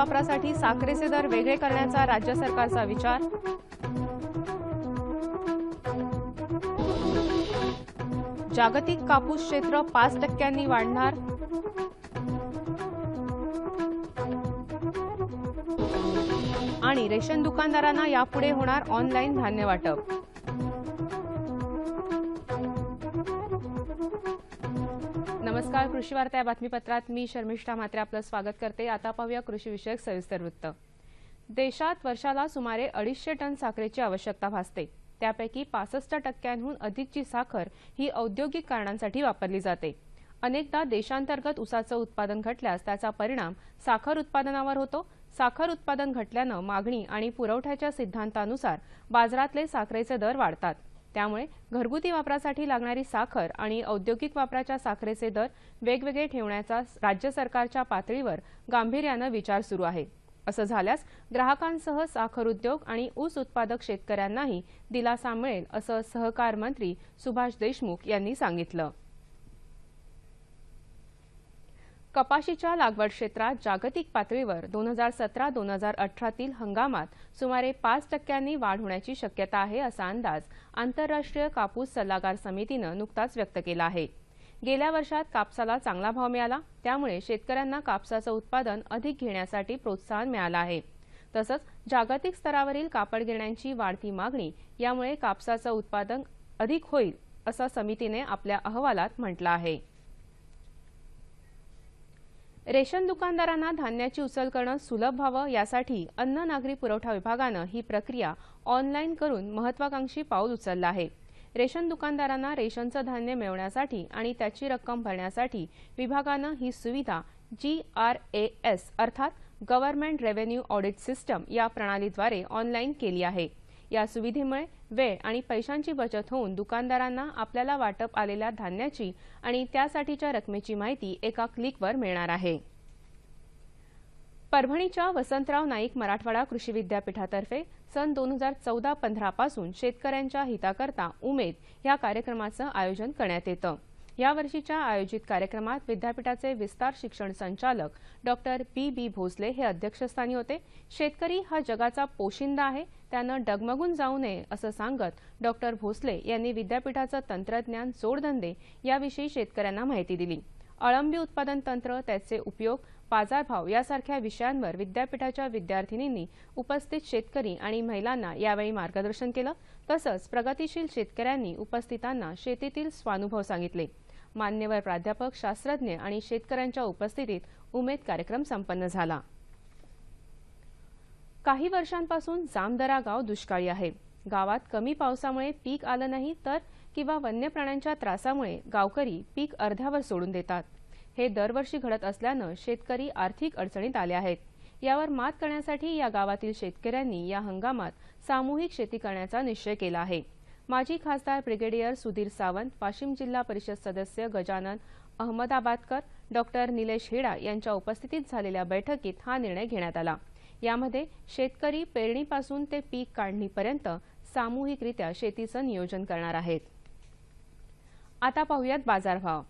वापरासाठी साखरेचे दर वेगळे करण्याचा राज्य सरकारचा विचार जागतिक कापूस क्षेत्र पाच टक्क्यांनी वाढणार आणि रेशन दुकानदारांना यापुढे होणार ऑनलाईन धान्य वाटप कृषी वार्ता या बातमीपत्रात मी शर्मिष्ठा मात्रे आपलं स्वागत करते आता पाहूया कृषीविषयक सविस्तर वृत्त देशात वर्षाला सुमारे अडीचशे टन साखरेची आवश्यकता भासते त्यापैकी पासष्ट टक्क्यांहून अधिकची साखर ही औद्योगिक कारणांसाठी वापरली जाते अनेकदा देशांतर्गत उसाचं उत्पादन घटल्यास त्याचा परिणाम साखर उत्पादनावर होतो साखर उत्पादन घटल्यानं मागणी आणि पुरवठ्याच्या सिद्धांतानुसार बाजारातले साखरेचे दर वाढतात त्यामुळे घरगुती वापरासाठी लागणारी साखर आणि औद्योगिक वापराच्या साखरेचे दर वेगवेगळे ठेवण्याचा राज्य सरकारच्या पातळीवर गांभीर्यानं विचार सुरू आहे असं झाल्यास ग्राहकांसह साखर उद्योग आणि ऊस उत्पादक शेतकऱ्यांनाही दिलासा मिळेल असं सहकार मंत्री सुभाष देशमुख यांनी सांगितलं कपाशीच्या लागवड क्षेत्रात जागतिक पातळीवर दोन हजार सतरा दोन हजार अठरातील हंगामात सुमारे पाच टक्क्यांनी वाढ होण्याची शक्यता आहे असा अंदाज आंतरराष्ट्रीय कापूस सल्लागार समितीनं नुकताच व्यक्त केला आहे गेल्या वर्षात कापसाला चांगला भाव मिळाला त्यामुळे शेतकऱ्यांना कापसाचं उत्पादन अधिक घेण्यासाठी प्रोत्साहन मिळालं आहे तसंच जागतिक स्तरावरील कापड गिरण्यांची वाढती मागणी यामुळे कापसाचं उत्पादन अधिक होईल असं समितीने आपल्या अहवालात म्हटलं आहे रेशन दुकानदारांना धान्याची उचल करणं सुलभ व्हावं यासाठी अन्न नागरी पुरवठा विभागानं ही प्रक्रिया ऑनलाईन करून महत्वाकांक्षी पाऊल उचललं आहे रेशन दुकानदारांना रेशनचं धान्य मिळवण्यासाठी आणि त्याची रक्कम भरण्यासाठी विभागानं ही सुविधा जी आर ए एस अर्थात गव्हर्नमेंट रेव्हेन्यू ऑडिट सिस्टम या प्रणालीद्वारे ऑनलाईन केली आहे या सुविधेमुळे वेळ आणि पैशांची बचत होऊन दुकानदारांना आपल्याला वाटप आलेल्या धान्याची आणि त्यासाठीच्या रकमेची माहिती एका क्लिकवर मिळणार आहे परभणीच्या वसंतराव नाईक मराठवाडा कृषी विद्यापीठातर्फे सन दोन हजार चौदा पंधरापासून शेतकऱ्यांच्या हिताकरता उमेद या कार्यक्रमाचं आयोजन करण्यात येतं यावर्षीच्या आयोजित कार्यक्रमात विद्यापीठाचे विस्तार शिक्षण संचालक डॉक्टर बी बी भोसले हे अध्यक्षस्थानी होते शेतकरी हा जगाचा पोशिंदा आहे त्यानं डगमगून जाऊ नये असं सांगत डॉक्टर भोसले यांनी विद्यापीठाचं तंत्रज्ञान जोडधंदे याविषयी शेतकऱ्यांना माहिती दिली अळंबी उत्पादन तंत्र त्याचे उपयोग बाजारभाव यासारख्या विषयांवर विद्यापीठाच्या विद्यार्थिनींनी उपस्थित शेतकरी आणि महिलांना यावेळी मार्गदर्शन केलं तसंच प्रगतीशील शेतकऱ्यांनी उपस्थितांना शेतीतील स्वानुभव सांगितले मान्यवर प्राध्यापक शास्त्रज्ञ आणि शेतकऱ्यांच्या उपस्थितीत उमेद कार्यक्रम संपन्न झाला काही वर्षांपासून जामदरा गाव दुष्काळी आहे गावात कमी पावसामुळे पीक आलं नाही तर किंवा वन्य प्राण्यांच्या त्रासामुळे गावकरी पीक अर्ध्यावर सोडून देतात हे दरवर्षी घडत असल्यानं शेतकरी आर्थिक अडचणीत आले आहेत यावर मात करण्यासाठी या गावातील शेतकऱ्यांनी या हंगामात सामूहिक शेती करण्याचा निश्चय केला आहे माजी खासदार ब्रिगेडियर सुधीर सावंत वाशिम जिल्हा परिषद सदस्य गजानन अहमदाबादकर डॉक्टर निलेश हिडा यांच्या उपस्थितीत झालेल्या बैठकीत हा निर्णय घेण्यात आला यामध्ये शेतकरी पेरणीपासून ते पीक काढणीपर्यंत सामूहिकरित्या शेतीचं नियोजन करणार आहेत आता पाहूयात बाजारभाव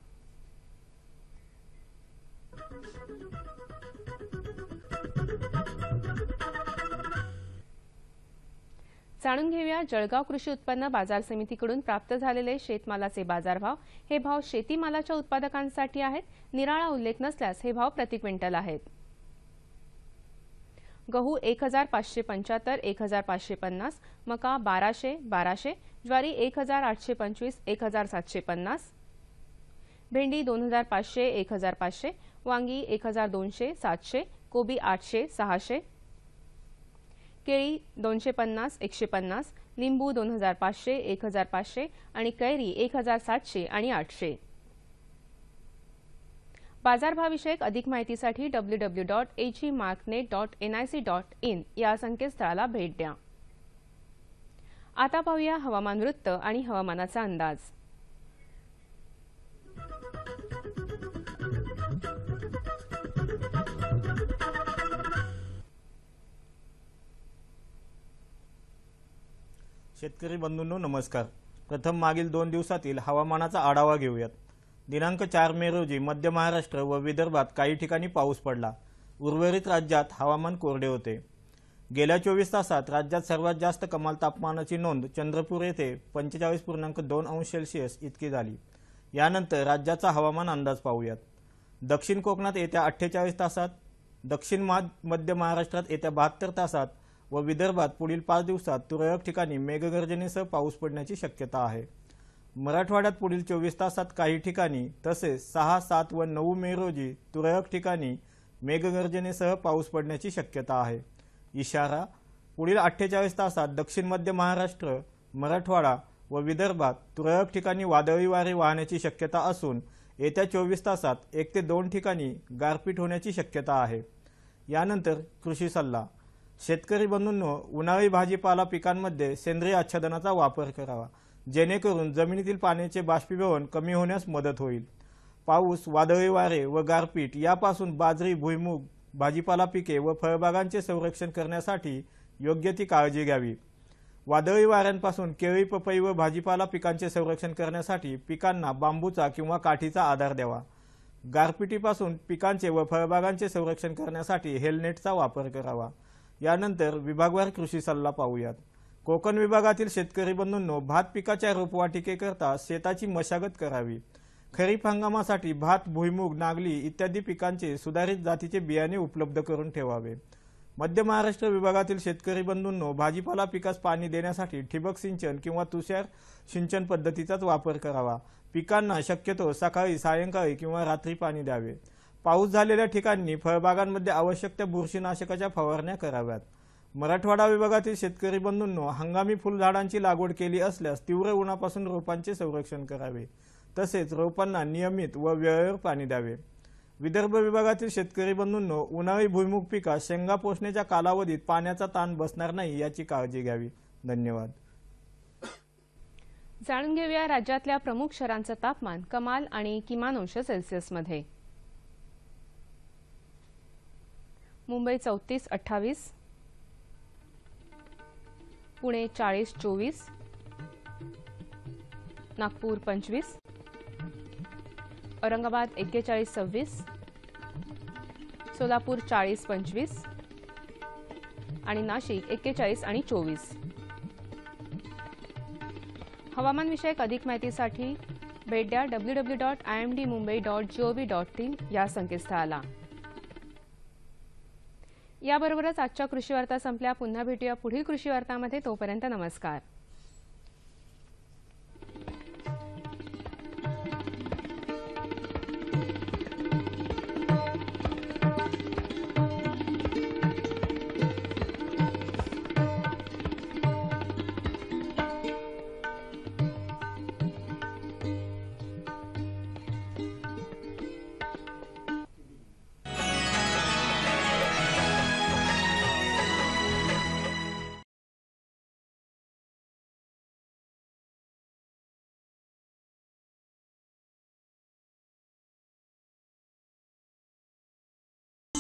जाणून घेऊया जळगाव कृषी उत्पन्न बाजार समितीकडून प्राप्त झालेले शेतमालाचे बाजारभाव हे भाव शेतीमालाच्या उत्पादकांसाठी आहेत निराळा उल्लेख नसल्यास हे भाव प्रति क्विंटल आहेत गहू एक हजार पाचशे पंच्याहत्तर एक हजार पाचशे पन्नास मका बाराशे बाराशे ज्वारी एक हजार आठशे पंचवीस एक हजार सातशे पन्नास भेंडी दोन हजार पाचशे एक हजार पाचशे वांगी एक हजार दोनशे सातशे कोबी आठशे सहाशे केळी दोनशे पन्नास एकशे पन्नास लिंबू दोन हजार पाचशे एक हजार पाचशे आणि कैरी एक हजार सातशे आणि आठशे बाजारभाविषयक अधिक माहितीसाठी W W dot A dot N I C dot in या संकेतस्थळाला भेट द्या आता पाहूया हवामान वृत्त आणि हवामानाचा अंदाज शेतकरी बंधूंनो नमस्कार प्रथम मागील दोन दिवसातील हवामानाचा आढावा घेऊयात दिनांक चार मे रोजी मध्य महाराष्ट्र व विदर्भात काही ठिकाणी पाऊस पडला उर्वरित राज्यात हवामान कोरडे होते गेल्या चोवीस तासात राज्यात सर्वात जास्त कमाल तापमानाची नोंद चंद्रपूर येथे पंचेचाळीस पूर्णांक दोन अंश सेल्सिअस इतकी झाली यानंतर राज्याचा हवामान अंदाज पाहूयात दक्षिण कोकणात येत्या अठ्ठेचाळीस तासात दक्षिण मध्य महाराष्ट्रात येत्या बहात्तर तासात व विदर्भात पुढील पाच दिवसात तुरळक ठिकाणी मेघगर्जनेसह पाऊस पडण्याची शक्यता आहे मराठवाड्यात पुढील चोवीस तासात काही ठिकाणी तसेच सहा सात व नऊ मे रोजी तुरळक ठिकाणी मेघगर्जनेसह पाऊस पडण्याची शक्यता आहे इशारा पुढील अठ्ठेचाळीस तासात दक्षिण मध्य महाराष्ट्र मराठवाडा व विदर्भात तुरळक ठिकाणी वादळी वारे वाहण्याची शक्यता असून येत्या चोवीस तासात एक ते दोन ठिकाणी गारपीट होण्याची शक्यता आहे यानंतर कृषी सल्ला शेतकरी बंधूंनो उन्हाळी भाजीपाला पिकांमध्ये सेंद्रिय आच्छादनाचा वापर करावा जेणेकरून जमिनीतील पाण्याचे बाष्पीभवन कमी होण्यास मदत होईल पाऊस वादळी वारे व गारपीट यापासून बाजरी भुईमूग भाजीपाला पिके व फळबागांचे संरक्षण करण्यासाठी योग्य ती काळजी घ्यावी वादळी वाऱ्यांपासून केळी पपई व भाजीपाला पिकांचे संरक्षण करण्यासाठी पिकांना बांबूचा किंवा काठीचा आधार द्यावा गारपिटीपासून पिकांचे व फळबागांचे संरक्षण करण्यासाठी हेल्नेटचा वापर करावा यानंतर विभागवार कृषी सल्ला पाहूयात कोकण विभागातील शेतकरी बंधूंनो भात पिकाच्या रोपवाटिकेकरता शेताची मशागत करावी खरीप हंगामासाठी भात भुईमूग नागली इत्यादी पिकांचे सुधारित जातीचे बियाणे उपलब्ध करून ठेवावे मध्य महाराष्ट्र विभागातील शेतकरी बंधूंनो भाजीपाला पिकास पाणी देण्यासाठी ठिबक सिंचन किंवा तुषार सिंचन पद्धतीचाच वापर करावा पिकांना शक्यतो सकाळी सायंकाळी किंवा रात्री पाणी द्यावे पाऊस झालेल्या ठिकाणी फळबागांमध्ये आवश्यक त्या बुरशीनाशकाच्या फवारण्या कराव्यात मराठवाडा विभागातील शेतकरी बंधूंनो हंगामी फुलझाडांची लागवड केली असल्यास तीव्र उन्हापासून रोपांचे संरक्षण करावे तसेच रोपांना नियमित व वेळेवर पाणी द्यावे विदर्भ विभागातील शेतकरी बंधूंनो उन्हाळी भुईमुग पिका शेंगा पोसण्याच्या कालावधीत पाण्याचा ताण बसणार नाही याची काळजी घ्यावी धन्यवाद जाणून घेऊया राज्यातल्या प्रमुख शहरांचं तापमान कमाल आणि किमान अंश सेल्सिअसमध्ये मुंबई चौतीस अठ्ठावीस पुणे चाळीस चोवीस नागपूर पंचवीस औरंगाबाद एक्केचाळीस सव्वीस सोलापूर चाळीस पंचवीस आणि नाशिक एक्केचाळीस आणि चोवीस हवामानविषयक अधिक माहितीसाठी भेट द्या W W dot I M D Mumbai dot gov dot in या संकेतस्थळाला याबरोबरच आजच्या कृषी वार्ता संपल्या पुन्हा भेटूया पुढील कृषी वार्तामध्ये तोपर्यंत नमस्कार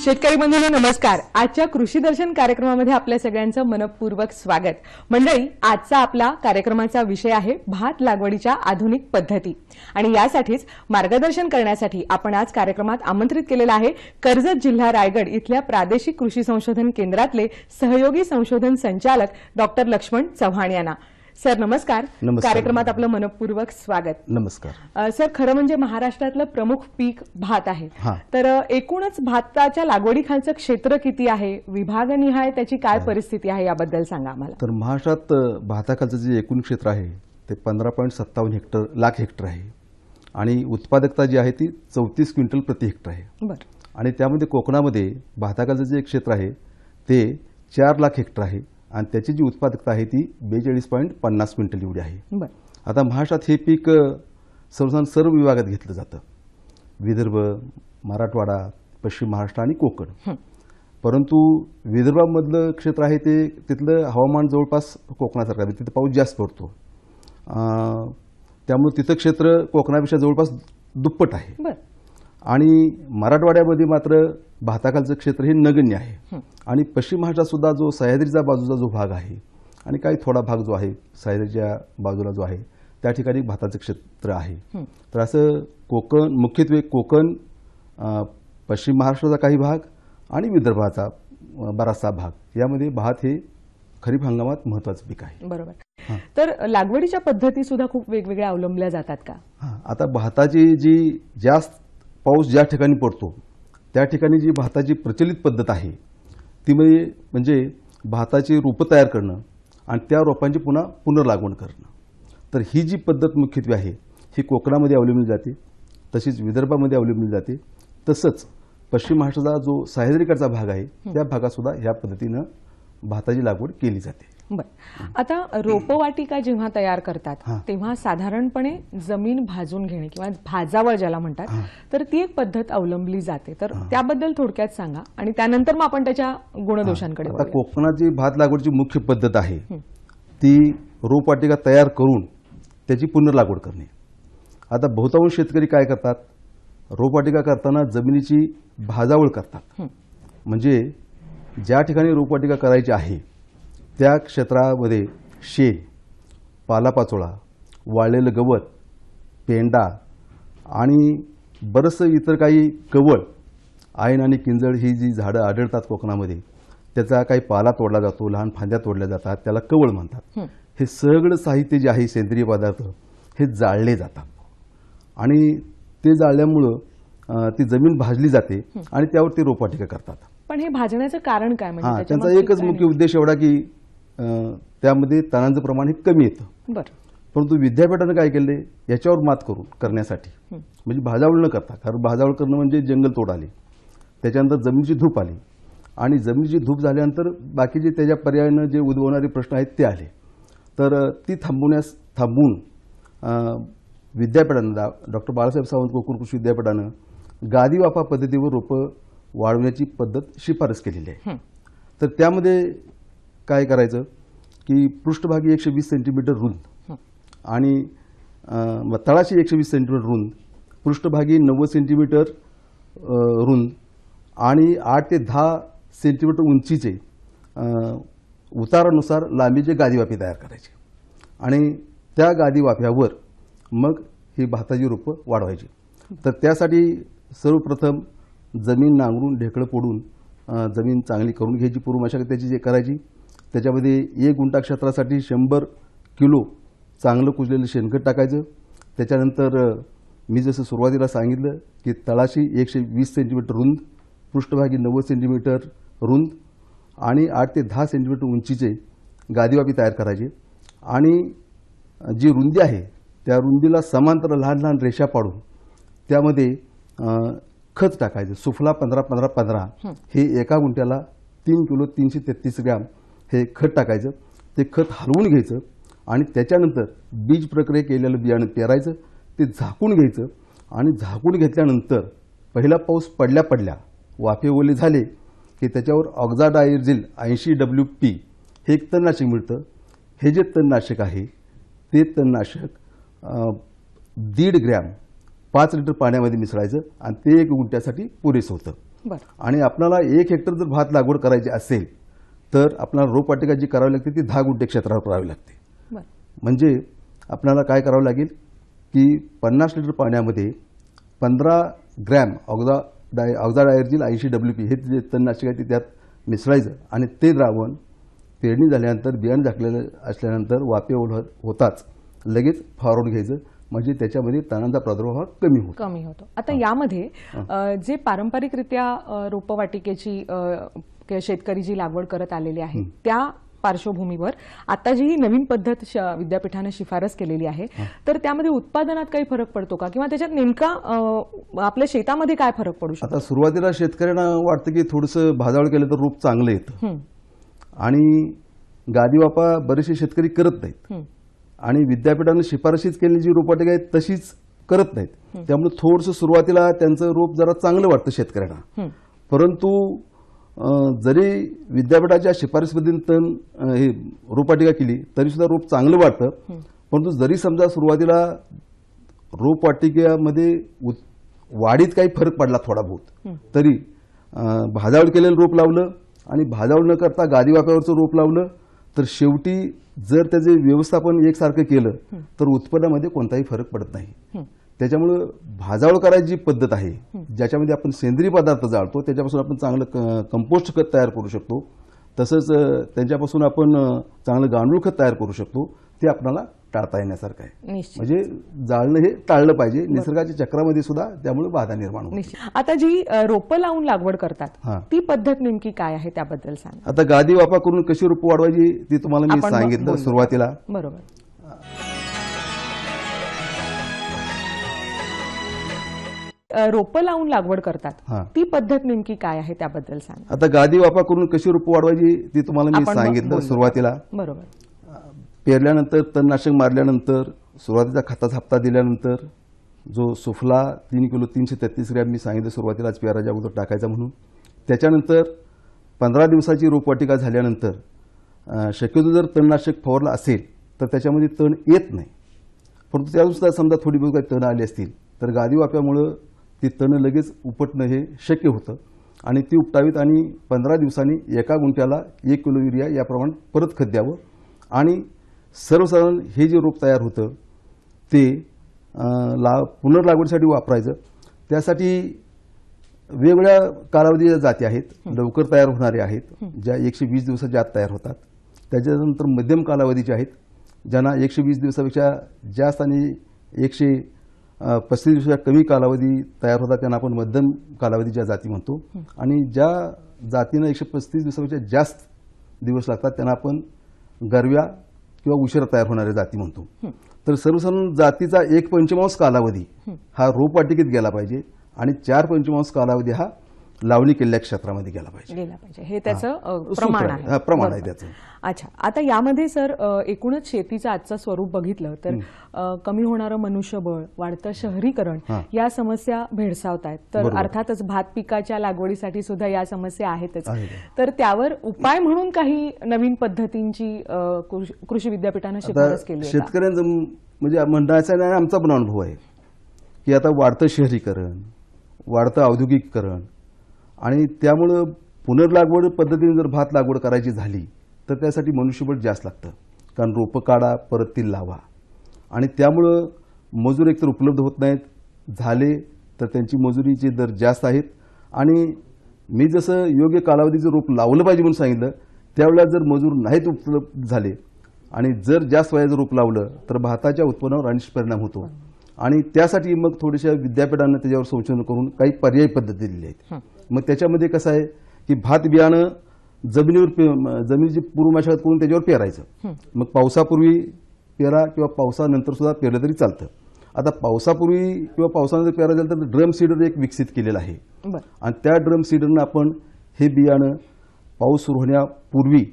शेतकरी बंधूंनो नमस्कार आजच्या कृषी दर्शन कार्यक्रमामध्ये आपल्या सगळ्यांचं मनपूर्वक स्वागत मंडळी आजचा आपला कार्यक्रमाचा विषय आहे भात लागवडीच्या आधुनिक पद्धती आणि यासाठीच मार्गदर्शन करण्यासाठी आपण आज कार्यक्रमात आमंत्रित केलेला आहे कर्जत जिल्हा रायगड इथल्या प्रादेशिक कृषी संशोधन केंद्रातले सहयोगी संशोधन संचालक डॉक्टर लक्ष्मण चव्हाण यांना सर नमस्कार कार्यक्रमात आपलं मनपूर्वक स्वागत नमस्कार सर खरं म्हणजे महाराष्ट्रातलं प्रमुख पीक भात आहे तर एकूणच भाताच्या लागवडीखालचं क्षेत्र किती आहे विभागनिहाय त्याची काय परिस्थिती आहे याबद्दल सांगा आम्हाला तर महाराष्ट्रात भाताखालचं जे एकूण क्षेत्र आहे ते पंधरा पॉईंट सत्तावन्न हेक्टर लाख हेक्टर आहे आणि उत्पादकता जी आहे ती चौतीस क्विंटल प्रति हेक्टर आहे बर आणि त्यामध्ये कोकणामध्ये भाताखालचं जे क्षेत्र आहे ते चार लाख हेक्टर आहे आणि त्याची जी उत्पादकता आहे ती बेचाळीस पॉईंट पन्नास क्विंटल एवढी आहे आता महाराष्ट्रात हे पीक सर्वसाधारण सर्व विभागात घेतलं जातं विदर्भ मराठवाडा पश्चिम महाराष्ट्र आणि कोकण परंतु विदर्भामधलं क्षेत्र आहे ते तिथलं हवामान जवळपास कोकणासारखं आहे तिथं पाऊस जास्त पडतो त्यामुळे तिथं क्षेत्र कोकणापेक्षा जवळपास दुप्पट आहे आणि मराठवाड्यामध्ये मात्र भाताखालचं क्षेत्र हे नगण्य आहे आणि पश्चिम महाराष्ट्रातसुद्धा जो सह्याद्रीचा बाजूचा जो भाग आहे आणि काही थोडा भाग जो आहे सह्याद्रीच्या बाजूला जो आहे त्या ठिकाणी भाताचं क्षेत्र आहे तर असं कोकण मुख्यत्वे कोकण पश्चिम महाराष्ट्राचा काही भाग आणि विदर्भाचा बराचसा भाग यामध्ये भात हे खरीप हंगामात महत्वाचं पीक आहे बरोबर तर लागवडीच्या पद्धती सुद्धा खूप वेगवेगळ्या अवलंबल्या जातात का आता भाताची जी जास्त पाऊस ज्या ठिकाणी पडतो त्या ठिकाणी जी भाताची प्रचलित पद्धत आहे ती म्हणजे भाताची रोपं तयार करणं आणि त्या रोपांची पुन्हा पुनर्लागवण करणं तर ही जी पद्धत मुख्यत्वे आहे ही कोकणामध्ये अवलंबली जाते तशीच विदर्भामध्ये अवलंबली जाते तसंच पश्चिम महाराष्ट्राचा जो सह्याद्रीकडचा भाग आहे त्या भागातसुद्धा ह्या पद्धतीनं भाताची लागवड केली जाते बर आता रोपवाटिका जेव्हा तयार करतात तेव्हा साधारणपणे जमीन भाजून घेणे किंवा भाजावळ ज्याला म्हणतात तर ती एक पद्धत अवलंबली जाते तर त्याबद्दल थोडक्यात सांगा आणि त्यानंतर मग आपण त्याच्या गुणदोषांकडे आता कोकणात भात लागवडची मुख्य पद्धत आहे ती रोपवाटिका तयार करून त्याची पुनर्लागवड करणे आता बहुतांश शेतकरी काय करतात रोपवाटिका करताना जमिनीची भाजावळ करतात म्हणजे ज्या ठिकाणी रोपवाटिका करायची आहे त्या क्षेत्रामध्ये शे पालापाचोळा वाळलेलं गवत पेंडा आणि बरंचसं इतर काही कवळ आयन आणि किंजळ ही जी झाडं आढळतात कोकणामध्ये त्याचा काही पाला तोडला जातो लहान फांद्या तोडल्या जातात त्याला कवळ म्हणतात हे सगळं साहित्य जे आहे सेंद्रिय पदार्थ हे जाळले जातात आणि ते जाळल्यामुळं ती जमीन भाजली जाते आणि त्यावर ते रोपाटिका करतात पण हे भाजण्याचं कारण काय म्हणजे त्यांचा एकच मुख्य उद्देश एवढा की त्यामध्ये तणांचं प्रमाण हे कमी येतं परंतु विद्यापीठानं काय केले याच्यावर मात करून करण्यासाठी म्हणजे भाजावळ न करता कारण भाजावळ करणं म्हणजे जंगल तोड आली त्याच्यानंतर जमिनीची धूप आली आणि जमिनीची धूप झाल्यानंतर बाकी जे त्याच्या पर्यायानं जे उद्भवणारे प्रश्न आहेत ते आले तर ती थांबवण्यास थांबवून विद्यापीठानं डॉक्टर बाळासाहेब सावंत कोकण कृषी विद्यापीठानं गादी वाफा पद्धतीवर रोपं वाढवण्याची पद्धत शिफारस केलेली आहे तर त्यामध्ये काय करायचं की पृष्ठभागी एकशे वीस सेंटीमीटर रुंद आणि तळाशी एकशे वीस सेंटीमीटर रुंद पृष्ठभागी नव्वद सेंटीमीटर रुंद आणि आठ ते दहा सेंटीमीटर उंचीचे उतारानुसार लांबीचे गादीवाफे तयार करायचे आणि त्या गादीवाफ्यावर मग ही भाताची रोपं वाढवायची तर त्यासाठी सर्वप्रथम जमीन नांगरून ढेकळं पोडून जमीन चांगली करून घ्यायची पूर्व मशागत त्याची जे करायची त्याच्यामध्ये एक गुंटा क्षेत्रासाठी शंभर किलो चांगलं कुजलेलं शेणखत टाकायचं त्याच्यानंतर मी जसं सुरुवातीला सांगितलं की तळाशी एकशे वीस सेंटीमीटर रुंद पृष्ठभागी नव्वद सेंटीमीटर रुंद आणि आठ ते दहा सेंटीमीटर उंचीचे गादीवापी तयार करायचे आणि जी रुंदी आहे त्या रुंदीला समांतर लहान लहान रेषा पाडून त्यामध्ये खत टाकायचं सुफला पंधरा पंधरा पंधरा हे एका गुंट्याला तीन किलो तीनशे तेहतीस ग्रॅम हे खत टाकायचं ते खत हलवून घ्यायचं आणि त्याच्यानंतर बीज प्रक्रिया केलेलं बियाणं पेरायचं ते झाकून घ्यायचं आणि झाकून घेतल्यानंतर पहिला पाऊस पडल्या पडल्या वाफे ओले झाले की त्याच्यावर ऑक्झाडायझिल ऐंशी डब्ल्यू पी हे एक तणनाशक मिळतं हे जे तणनाशक आहे ते तणनाशक दीड ग्रॅम पाच लिटर पाण्यामध्ये मिसळायचं आणि ते एक गुंट्यासाठी पुरेसं होतं आणि आपल्याला एक हेक्टर जर भात लागवड करायची असेल तर आपल्याला रोपवाटिका जी करावी लागते ती दहा गुंठे क्षेत्रावर करावी लागते म्हणजे आपल्याला काय करावं लागेल की पन्नास लिटर पाण्यामध्ये पंधरा ग्रॅम ऑगदा डाय ऑगदा डायरजील ऐंशी डब्ल्यू पी हे जे तणनाशक आहे ते त्यात मिसळायचं आणि ते द्रावण पेरणी झाल्यानंतर बियाण झाकलेलं असल्यानंतर वापे ओढ होताच लगेच फवारून घ्यायचं म्हणजे त्याच्यामध्ये तणांचा प्रादुर्भाव कमी होतो कमी होतो आता यामध्ये जे पारंपरिकरित्या रोपवाटिकेची शेतकरी जी लागवड करत आलेली आहे त्या पार्श्वभूमीवर आता जी ही नवीन पद्धत विद्यापीठानं शिफारस केलेली आहे तर त्यामध्ये उत्पादनात काही फरक पडतो का किंवा त्याच्यात नेमका आपल्या शेतामध्ये काय फरक पडू शकतो आता सुरुवातीला शेतकऱ्यांना वाटतं की थोडंसं भाजावळ केलं तर रूप चांगलं येतं आणि गादीवापा बरेचसे शेतकरी करत नाहीत आणि विद्यापीठानं शिफारशीच केलेली जी रोपवाटिका आहेत तशीच करत नाहीत त्यामुळे थोडंसं सुरुवातीला त्यांचं रूप जरा चांगलं वाटतं शेतकऱ्यांना परंतु जरी विद्यापीठाच्या तण हे रोपवाटिका केली तरी सुद्धा रोप चांगलं वाटतं परंतु जरी समजा सुरुवातीला रोपवाटिकेमध्ये वाढीत काही फरक पडला थोडा बहुत तरी भाजावळ केलेलं रोप लावलं आणि भाजावळ न करता गादी वाप्यावरचं रोप लावलं तर शेवटी जर त्याचे व्यवस्थापन एकसारखं केलं तर उत्पन्नामध्ये कोणताही फरक पडत नाही त्याच्यामुळं भाजावळ करायची जी पद्धत आहे ज्याच्यामध्ये आपण सेंद्रिय पदार्थ जाळतो त्याच्यापासून आपण चांगलं कंपोस्ट खत तयार करू शकतो तसंच त्यांच्यापासून आपण चांगलं गांडूळ खत तयार करू शकतो ते आपल्याला टाळता येण्यासारखं आहे म्हणजे जाळणं हे टाळलं पाहिजे निसर्गाच्या चक्रामध्ये सुद्धा त्यामुळे बाधा निर्माण नाही आता जी रोपं लावून लागवड करतात ती पद्धत नेमकी काय आहे त्याबद्दल सांग आता गादी वापा करून कशी रोपं वाढवायची ती तुम्हाला मी सांगितलं सुरुवातीला बरोबर रोपं लावून लागवड करतात ती पद्धत नेमकी काय आहे त्याबद्दल सांग आता गादी वापा करून कशी रोपं वाढवायची ती तुम्हाला मी सांगितलं सुरुवातीला बरोबर पेरल्यानंतर तणनाशक मारल्यानंतर सुरुवातीचा खताचा हप्ता दिल्यानंतर जो सुफला तीन किलो तीनशे तेहतीस ग्रॅम मी सांगितलं सुरुवातीलाच पेराच्या अगोदर टाकायचा म्हणून त्याच्यानंतर पंधरा दिवसाची रोपवाटिका झाल्यानंतर शक्यतो जर तणनाशक फवारलं असेल तर त्याच्यामध्ये तण येत नाही परंतु त्यानुसार समजा थोडी बहुत काही तण आले असतील तर गादी ती तण लगेच उपटणं हे शक्य होतं आणि ती उपटावीत आणि पंधरा दिवसांनी एका गुंठ्याला एक किलो युरिया या परत खत द्यावं आणि सर्वसाधारण हे जे रोप तयार होतं ते ला पुनर्लागवडीसाठी वापरायचं त्यासाठी वेगवेगळ्या कालावधीच्या जाती आहेत लवकर तयार होणारे आहेत ज्या एकशे वीस दिवसाच्या जात तयार होतात त्याच्यानंतर मध्यम कालावधीच्या आहेत ज्यांना एकशे वीस दिवसापेक्षा जास्त आणि एकशे पस्तीस दिवसाच्या कमी कालावधी तयार होतात त्यांना आपण मध्यम कालावधी ज्या जाती म्हणतो आणि ज्या जातीनं एकशे पस्तीस दिवसापेक्षा जास्त दिवस लागतात त्यांना आपण गरव्या किंवा उशिरा तयार होणाऱ्या जाती म्हणतो तर सर्वसाधारण जातीचा एक पंचमांश कालावधी हा रोपवाटिकेत गेला पाहिजे आणि चार पंचमांश कालावधी हा लावणी केलेल्या क्षेत्रामध्ये गेला पाहिजे गेला पाहिजे हे त्याचं प्रमाण आहे प्रमाण आहे त्याचं अच्छा आता यामध्ये सर एकूणच शेतीचं आजचं स्वरूप बघितलं तर कमी होणारं मनुष्यबळ वाढतं शहरीकरण या समस्या भेडसावत आहेत तर अर्थातच भात पिकाच्या लागवडीसाठी सुद्धा या समस्या आहेतच तर त्यावर उपाय म्हणून काही नवीन पद्धतींची कृषी विद्यापीठानं शिफारस केली शेतकऱ्यांचं म्हणजे मंडळाचा आमचा पण अनुभव आहे की आता वाढतं शहरीकरण वाढतं औद्योगिकरण आणि त्यामुळं पुनर्लागवड पद्धतीने जर भात लागवड करायची झाली तर त्यासाठी मनुष्यबळ जास्त लागतं कारण रोपं काढा परत ती लावा आणि त्यामुळं मजूर एकतर उपलब्ध होत नाहीत झाले तर त्यांची मजुरीचे दर जास्त आहेत आणि मी जसं योग्य कालावधीचं रोप लावलं पाहिजे म्हणून सांगितलं त्यावेळेला जर मजूर नाहीत उपलब्ध झाले आणि जर जास्त वयाचं रोप लावलं तर भाताच्या उत्पन्नावर अनिष्ट परिणाम होतो आणि त्यासाठी मग थोड्याशा विद्यापीठांना त्याच्यावर संशोधन करून काही पर्यायी पद्धती दिली आहेत मग त्याच्यामध्ये कसं आहे की भात बियाणं जमिनीवर जमिनीची पूर्व मशागत करून त्याच्यावर पेरायचं मग पावसापूर्वी पेरा किंवा पावसानंतर सुद्धा पेरलं तरी चालतं आता पावसापूर्वी किंवा पावसानंतर पेरा झालं तर ड्रम सीडर एक विकसित केलेला आहे आणि त्या ड्रम सीडरनं आपण हे बियाणं पाऊस सुरू होण्यापूर्वी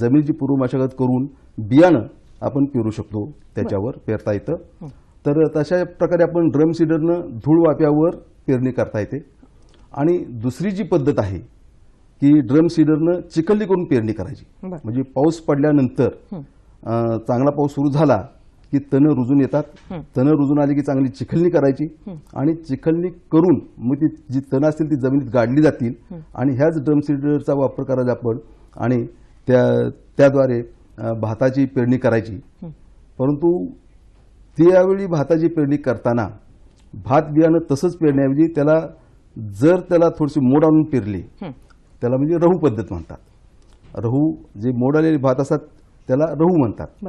जमिनीची पूर्व मशागत करून बियाणं आपण पेरू शकतो त्याच्यावर पेरता येतं तर तशा प्रकारे आपण ड्रम सीडरनं धूळ वाप्यावर पेरणी करता येते आणि दुसरी जी पद्धत आहे की ड्रम सीडरनं चिखल्ली करून पेरणी करायची म्हणजे पाऊस पडल्यानंतर चांगला पाऊस सुरू झाला की तणं रुजून येतात तणं रुजून आली की चांगली चिखलणी करायची आणि चिखलणी करून मग ती जी तणं असतील ती जमिनीत गाडली जातील आणि ह्याच ड्रम सीडरचा वापर करायचा आपण आणि त्या त्याद्वारे भाताची पेरणी करायची परंतु त्यावेळी भाताची पेरणी करताना भात बियाणं तसंच पेरण्याऐवजी त्याला जर त्याला थोडीशी मोड आणून पेरली त्याला म्हणजे रहू पद्धत म्हणतात रहू जे मोड आलेले भात असतात त्याला रहू म्हणतात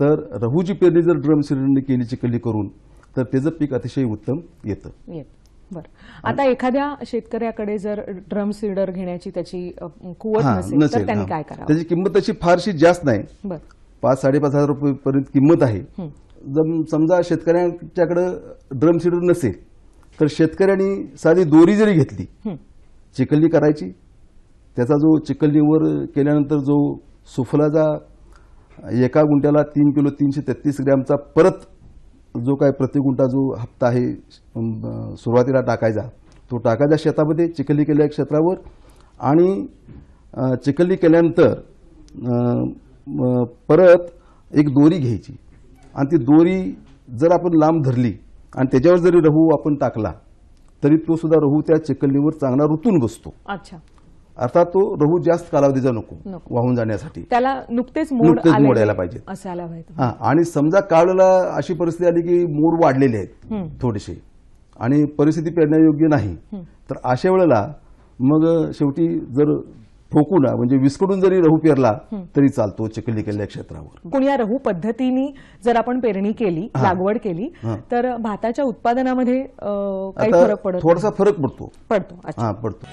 तर रहूची पेरणी जर ड्रम सिलेंडरने केली चिकली करून तर त्याचं पीक अतिशय उत्तम येतं बरं आता एखाद्या शेतकऱ्याकडे जर ड्रम सीडर घेण्याची त्याची कुवत नसेल तर काय करा त्याची किंमत तशी फारशी जास्त नाही पाच साडेपाच हजार रुपये पर्यंत किंमत आहे जर समजा शेतकऱ्यांच्याकडे ड्रम सिडर नसेल तर शेतकऱ्यांनी साधी दोरी जरी घेतली चिकलनी करायची त्याचा जो चिकलनीवर केल्यानंतर जो सुफलाचा एका गुंट्याला तीन किलो तीनशे तेहतीस ग्रॅमचा परत जो काय प्रति गुंठा जो हप्ता आहे सुरुवातीला टाकायचा तो टाकायचा शेतामध्ये चिखली केल्या क्षेत्रावर आणि चिखली केल्यानंतर परत एक दोरी घ्यायची आणि ती दोरी जर आपण लांब धरली आणि त्याच्यावर जरी रहू आपण टाकला तरी तो सुद्धा रहू त्या चिकलणीवर चांगला ऋतून बसतो अच्छा अर्थात तो रहू जास्त कालावधीचा नको वाहून जाण्यासाठी त्याला नुकतेच नुकतेच मोड यायला पाहिजे हा आणि समजा काळला अशी परिस्थिती आली की मोड वाढलेले आहेत थोडेसे आणि परिस्थिती पेरण्यायोग्य नाही तर अशा वेळेला मग शेवटी जर ना म्हणजे विस्कडून जरी रहू पेरला तरी चालतो चिखली केल्या क्षेत्रावर कुणी या रहू पद्धतीने जर आपण पेरणी केली लागवड केली तर भाताच्या उत्पादनामध्ये काही फरक पडतो थोडासा फरक पडतो पडतो हा पडतो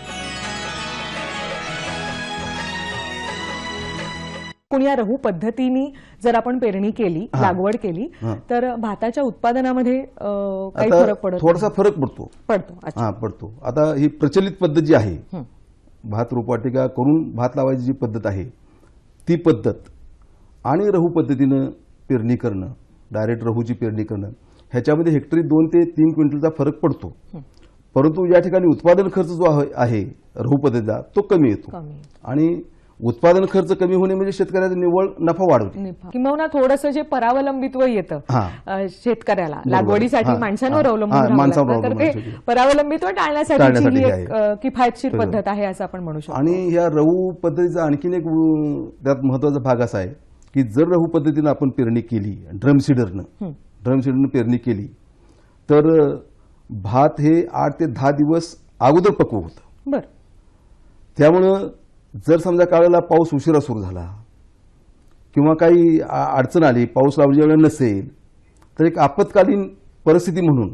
कुण्या रहू पद्धतीने जर आपण पेरणी केली लागवड केली तर भाताच्या उत्पादनामध्ये काही फरक पडतो थोडासा फरक पडतो पडतो पडतो आता ही प्रचलित पद्धत जी आहे भात रोपवाटिका करून भात लावायची जी पद्धत आहे ती पद्धत आणि रहू पद्धतीनं पेरणी करणं डायरेक्ट रहूची पेरणी करणं ह्याच्यामध्ये हेक्टरी दोन ते तीन क्विंटलचा फरक पडतो परंतु या ठिकाणी उत्पादन खर्च जो आहे रहू पद्धतीचा तो कमी येतो आणि उत्पादन खर्च कमी होणे म्हणजे शेतकऱ्याचा निव्वळ नफा वाढवतो किंवा थोडस जे परावलंबित्व येतं शेतकऱ्याला लागवडीसाठी माणसांवर अवलंबून तर ते परावलंबित्व टाळण्यासाठी किफायतशीर पद्धत आहे असं आपण म्हणू शकतो आणि या रहू पद्धतीचा आणखीन एक त्यात महत्वाचा भाग असा आहे की जर रहू पद्धतीनं आपण पेरणी केली ड्रम सीडरनं ड्रम पेरणी केली तर भात हे आठ ते दहा दिवस अगोदर पक्व होतं बरं त्यामुळं जर समजा काळाला पाऊस उशिरा सुरू झाला किंवा काही अडचण आली पाऊस लावलेला नसेल तर एक आपत्कालीन परिस्थिती म्हणून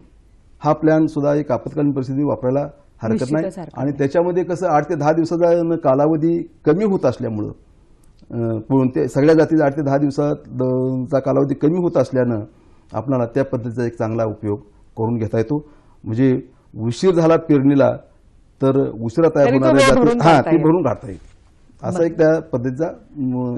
हा प्लॅन सुद्धा एक आपत्कालीन परिस्थिती वापरायला हरकत नाही आणि त्याच्यामध्ये कसं आठ ते दहा दिवसाचा कालावधी कमी होत असल्यामुळं ते सगळ्या जातीचा आठ ते दहा दिवसाचा कालावधी कमी होत असल्यानं आपणाला त्या पद्धतीचा एक चांगला उपयोग करून घेता येतो म्हणजे उशीर झाला पेरणीला तर उशिरा तयार होणाऱ्या जाती हां भरून काढता येईल असा एक त्या पद्धतीचा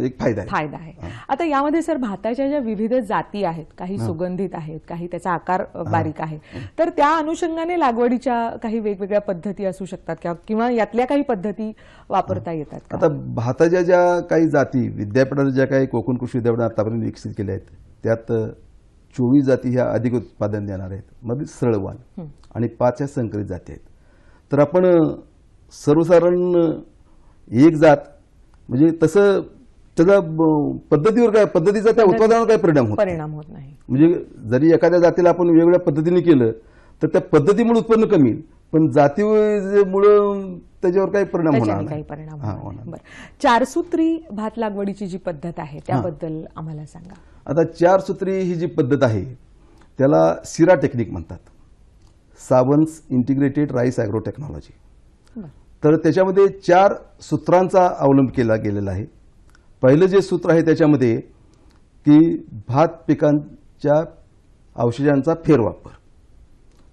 एक फायदा आहे फायदा आहे आता यामध्ये सर भाताच्या ज्या विविध जाती आहेत काही सुगंधित आहेत काही त्याचा आकार बारीक आहे तर त्या अनुषंगाने लागवडीच्या काही वेगवेगळ्या पद्धती असू शकतात किंवा यातल्या काही पद्धती वापरता येतात आता भाताच्या ज्या काही जाती विद्यापीठाने ज्या काही कोकण कृषी विद्यापीठाने आतापर्यंत विकसित केल्या आहेत त्यात चोवीस जाती ह्या अधिक उत्पादन देणार आहेत मध्ये सरळवान आणि पाच ह्या संकरित जाती आहेत तर आपण सर्वसाधारण एक जात म्हणजे तसं त्याचा पद्धतीवर काय पद्धतीचा त्या उत्पादनावर काय परिणाम होत परिणाम होत नाही म्हणजे जरी एखाद्या जातीला आपण वेगवेगळ्या पद्धतीने केलं तर त्या पद्धतीमुळे उत्पन्न कमी पण जातीमुळे त्याच्यावर काही परिणाम होणार काही परिणाम होणार चारसूत्री भात लागवडीची जी पद्धत आहे त्याबद्दल आम्हाला सांगा आता चारसूत्री ही जी पद्धत आहे त्याला सिरा टेक्निक म्हणतात सावन्स इंटिग्रेटेड राईस अॅग्रो टेक्नॉलॉजी तर त्याच्यामध्ये चार सूत्रांचा अवलंब केला गेलेला आहे पहिलं जे सूत्र आहे त्याच्यामध्ये की भात पिकांच्या अवशेषांचा फेरवापर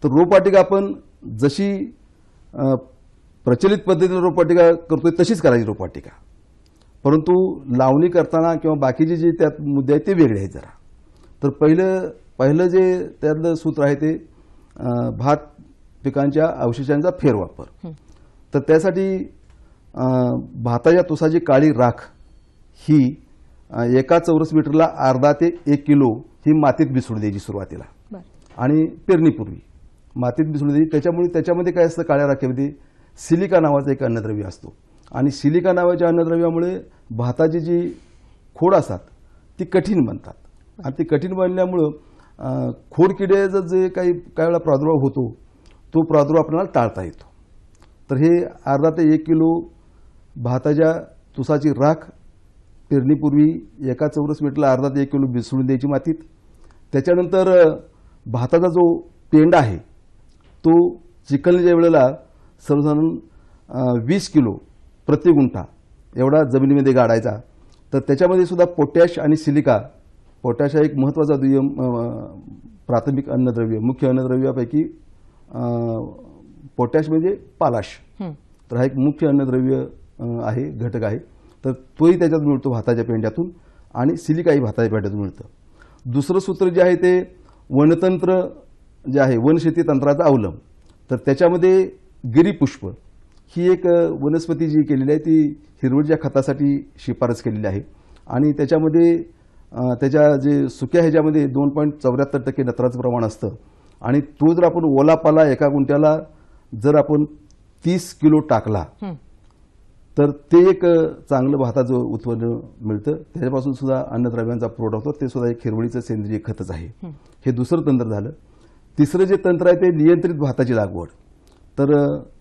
तर रोपवाटिका आपण जशी प्रचलित पद्धतीने रोपवाटिका करतोय तशीच करायची रोपवाटिका परंतु लावणी करताना किंवा बाकीचे जे त्यात मुद्दे आहेत ते वेगळे आहेत जरा तर पहिलं पहिलं जे त्यातलं सूत्र आहे ते भात पिकांच्या अवशेषांचा फेरवापर तर त्यासाठी भाताच्या तुसाची काळी राख ही एका चौरस मीटरला अर्धा ते एक किलो ही मातीत मिसळून द्यायची सुरुवातीला आणि पेरणीपूर्वी मातीत मिसळून द्यायची त्याच्यामुळे त्याच्यामध्ये काय असतं काळ्या राखेमध्ये सिलिका नावाचं एक अन्नद्रव्य असतो आणि सिलिका नावाच्या अन्नद्रव्यामुळे भाताची जी खोड असतात ती कठीण बनतात आणि ती कठीण बनल्यामुळं खोडकिड्याचा जे काही काही वेळा प्रादुर्भाव होतो तो प्रादुर्भाव आपल्याला टाळता येतो तर हे अर्धा ते एक किलो भाताच्या तुसाची राख पेरणीपूर्वी एका चौरस मीटरला अर्धा ते एक किलो मिसळून द्यायची मातीत त्याच्यानंतर भाताचा जो पेंड आहे तो चिखलण्याच्या वेळेला सर्वसाधारण वीस किलो प्रतिगुंठा एवढा जमिनीमध्ये गाडायचा तर त्याच्यामध्ये सुद्धा पोटॅश आणि सिलिका पोटॅश हा एक महत्त्वाचा दुय्यम प्राथमिक अन्नद्रव्य मुख्य अन्नद्रव्यापैकी पोटॅश म्हणजे पालाश तर हा एक मुख्य अन्नद्रव्य आहे घटक आहे तर तोही त्याच्यात मिळतो भाताच्या पेंड्यातून आणि सिलिकाही भाताच्या पेंड्यातून मिळतं दुसरं सूत्र जे आहे ते वनतंत्र जे आहे वनशेती तंत्राचा अवलंब तर त्याच्यामध्ये गिरीपुष्प ही एक वनस्पती जी केलेली आहे ती हिरवळच्या खतासाठी शिफारस केलेली आहे आणि त्याच्यामध्ये त्याच्या जे सुक्या ह्याच्यामध्ये दोन पॉईंट चौऱ्याहत्तर टक्के नत्राचं प्रमाण असतं आणि तो जर आपण ओला पाला एका गुंट्याला जर आपण तीस किलो टाकला तर ते एक चांगलं भाताचं उत्पन्न मिळतं त्याच्यापासून सुद्धा अन्नद्रव्यांचा पुरवठा होतो ते सुद्धा एक हिरवळीचं सेंद्रिय खतच आहे हे दुसरं तंत्र झालं तिसरं जे तंत्र आहे ते नियंत्रित भाताची लागवड तर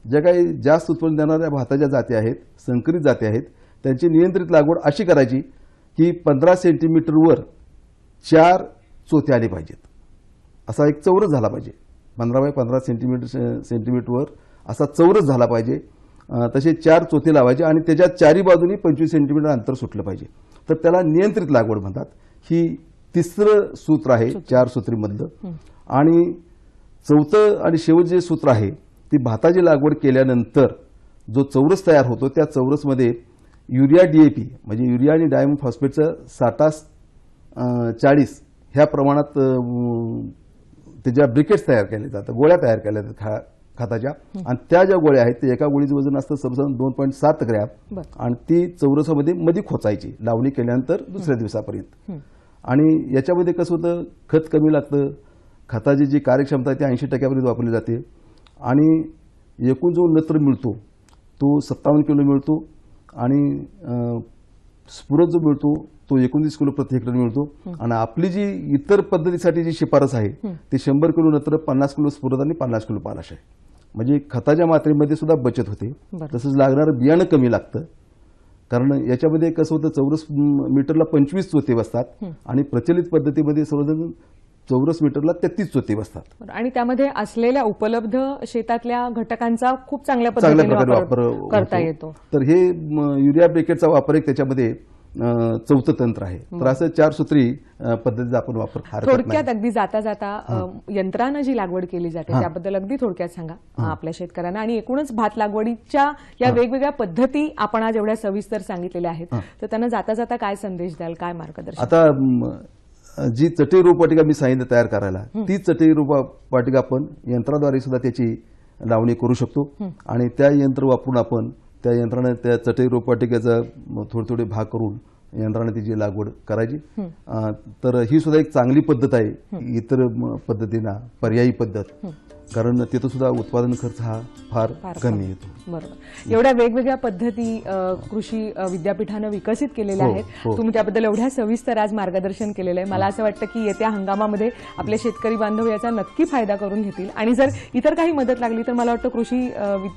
ज्या काही जास्त उत्पन्न देणाऱ्या भाताच्या जाती आहेत संकरित जाती आहेत त्यांची नियंत्रित लागवड अशी करायची की पंधरा सेंटीमीटरवर चार चोथे आले पाहिजेत असा एक चौरस झाला पाहिजे पंधरा बाय पंधरा सेंटीमीटर सेंटीमीटरवर असा चौरस झाला पाहिजे तसे चार चोथे लावायचे आणि त्याच्या चारी बाजूनी पंचवीस सेंटीमीटर अंतर सुटलं पाहिजे तर त्याला नियंत्रित लागवड म्हणतात ही तिसरं सूत्र आहे चार सूत्रीमधलं आणि चौथं आणि शेवट जे सूत्र आहे ती भाताची लागवड केल्यानंतर जो चौरस तयार होतो त्या चौरसमध्ये युरिया डीएपी म्हणजे युरिया आणि डायमंड फॉस्फेटचं साठास चाळीस ह्या प्रमाणात ते ज्या ब्रिकेट्स तयार केले जातात गोळ्या तयार केल्या जातात खा खताच्या आणि त्या ज्या गोळ्या आहेत ते एका गोळीचं वजन असतं सर्वसाधारण दोन पॉईंट सात ग्रॅम आणि ती चौरसामध्ये मधी खोचायची लावणी केल्यानंतर दुसऱ्या दिवसापर्यंत आणि याच्यामध्ये कसं होतं खत कमी लागतं खताची जी कार्यक्षमता आहे ती ऐंशी टक्क्यापर्यंत वापरली जाते आणि एकूण जो नत्र मिळतो तो सत्तावन्न किलो मिळतो आणि स्फुरत जो मिळतो तो एकोणतीस किलो प्रति हेक्टर मिळतो आणि आपली जी इतर पद्धतीसाठी जी शिफारस आहे ती शंभर किलो नंतर पन्नास किलो स्फुरद आणि पन्नास किलो पालाश आहे म्हणजे खताच्या मात्रेमध्ये सुद्धा बचत होते तसंच लागणार बियाणं कमी लागतं कारण याच्यामध्ये कसं होतं चौरस मीटरला पंचवीस चोते बसतात आणि प्रचलित पद्धतीमध्ये सर्वजण चौरस मीटरला तेहतीस चोते बसतात आणि त्यामध्ये असलेल्या उपलब्ध शेतातल्या घटकांचा खूप चांगल्या पद्धतीने वापर करता येतो तर हे युरिया ब्रेकेटचा वापर एक त्याच्यामध्ये चौथं तंत्र आहे हो. तर असं चार सूत्री पद्धतीचा आपण वापर थोडक्यात अगदी जाता जाता यंत्रानं जी लागवड केली जाते त्याबद्दल अगदी थोडक्यात सांगा आपल्या शेतकऱ्यांना आणि एकूणच भात लागवडीच्या या वेगवेगळ्या पद्धती आपण आज एवढ्या सविस्तर सांगितलेल्या आहेत तर त्यांना जाता जाता काय संदेश द्याल काय मार्गदर्शन आता जी चटई रोपवाटिका मी सांगितलं तयार करायला ती चटई रोपवाटिका आपण यंत्राद्वारे सुद्धा त्याची लावणी करू शकतो आणि त्या यंत्र वापरून आपण त्या यंत्रणा त्या चटई रोपवाटिकेचा थोडे थोडे भाग करून यंत्रणा तिची लागवड करायची तर ही सुद्धा एक चांगली पद्धत आहे इतर पद्धतींना पर्यायी पद्धत कारण तिथं सुद्धा उत्पादन खर्च हा फार कमी येतो बरोबर एवढ्या वेगवेगळ्या पद्धती कृषी विद्यापीठानं विकसित केलेल्या हो, आहेत हो. तुम्ही त्याबद्दल एवढ्या सविस्तर आज मार्गदर्शन केलेलं आहे मला हो. असं वाटतं की येत्या हंगामामध्ये आपले शेतकरी बांधव याचा नक्की फायदा करून घेतील आणि जर इतर काही मदत लागली तर मला वाटतं कृषी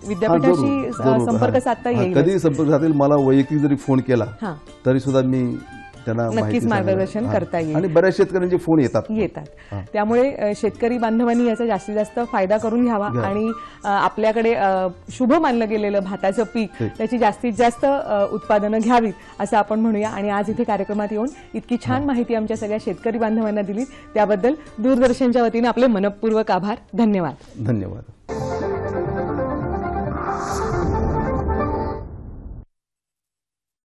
विद्यापीठाशी संपर्क साधता येईल कधी संपर्क साधेल मला वैयक्तिक जरी फोन केला तरी सुद्धा मी त्यांना नक्कीच मार्गदर्शन करता येईल आणि बऱ्याच शेतकऱ्यांचे फोन येतात येतात त्यामुळे शेतकरी बांधवांनी याचा जास्तीत जास्त फायदा करून घ्यावा आणि आपल्याकडे शुभ मानलं गेलेलं भाताचं पीक त्याची जास्तीत जास्त उत्पादनं घ्यावीत असं आपण म्हणूया आणि आज इथे कार्यक्रमात येऊन इतकी छान माहिती आमच्या सगळ्या शेतकरी बांधवांना दिली त्याबद्दल दूरदर्शनच्या वतीनं आपले मनपूर्वक आभार धन्यवाद धन्यवाद